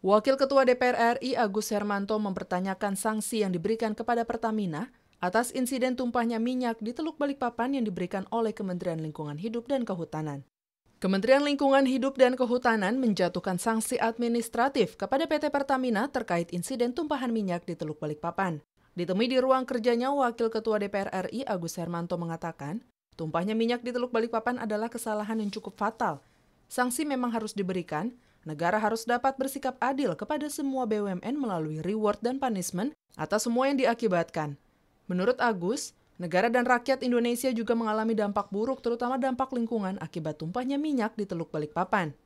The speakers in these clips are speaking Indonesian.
Wakil Ketua DPR RI Agus Hermanto mempertanyakan sanksi yang diberikan kepada Pertamina atas insiden tumpahnya minyak di Teluk Balikpapan yang diberikan oleh Kementerian Lingkungan Hidup dan Kehutanan. Kementerian Lingkungan Hidup dan Kehutanan menjatuhkan sanksi administratif kepada PT Pertamina terkait insiden tumpahan minyak di Teluk Balikpapan. Ditemui di ruang kerjanya, Wakil Ketua DPR RI Agus Hermanto mengatakan, tumpahnya minyak di Teluk Balikpapan adalah kesalahan yang cukup fatal. Sanksi memang harus diberikan, Negara harus dapat bersikap adil kepada semua BUMN melalui reward dan punishment atas semua yang diakibatkan. Menurut Agus, negara dan rakyat Indonesia juga mengalami dampak buruk terutama dampak lingkungan akibat tumpahnya minyak di Teluk Balikpapan.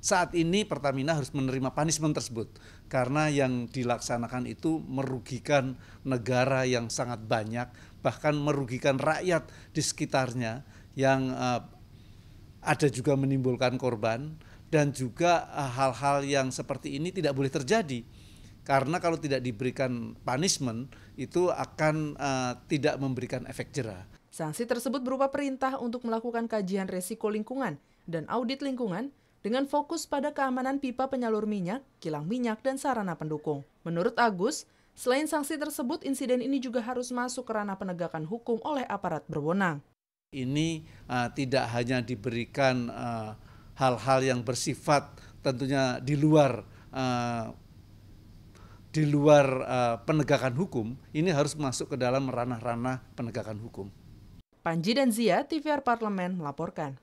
Saat ini Pertamina harus menerima punishment tersebut karena yang dilaksanakan itu merugikan negara yang sangat banyak bahkan merugikan rakyat di sekitarnya yang uh, ada juga menimbulkan korban dan juga eh, hal-hal yang seperti ini tidak boleh terjadi karena kalau tidak diberikan punishment itu akan uh, tidak memberikan efek jerah. Sanksi tersebut berupa perintah untuk melakukan kajian resiko lingkungan dan audit lingkungan dengan fokus pada keamanan pipa penyalur minyak, kilang minyak, dan sarana pendukung. Menurut Agus, selain sanksi tersebut, insiden ini juga harus masuk ke ranah penegakan hukum oleh aparat berwenang. Ini uh, tidak hanya diberikan uh, hal-hal yang bersifat tentunya di luar uh, di luar uh, penegakan hukum ini harus masuk ke dalam ranah-ranah penegakan hukum. Panji dan Zia, TVR Parlemen melaporkan.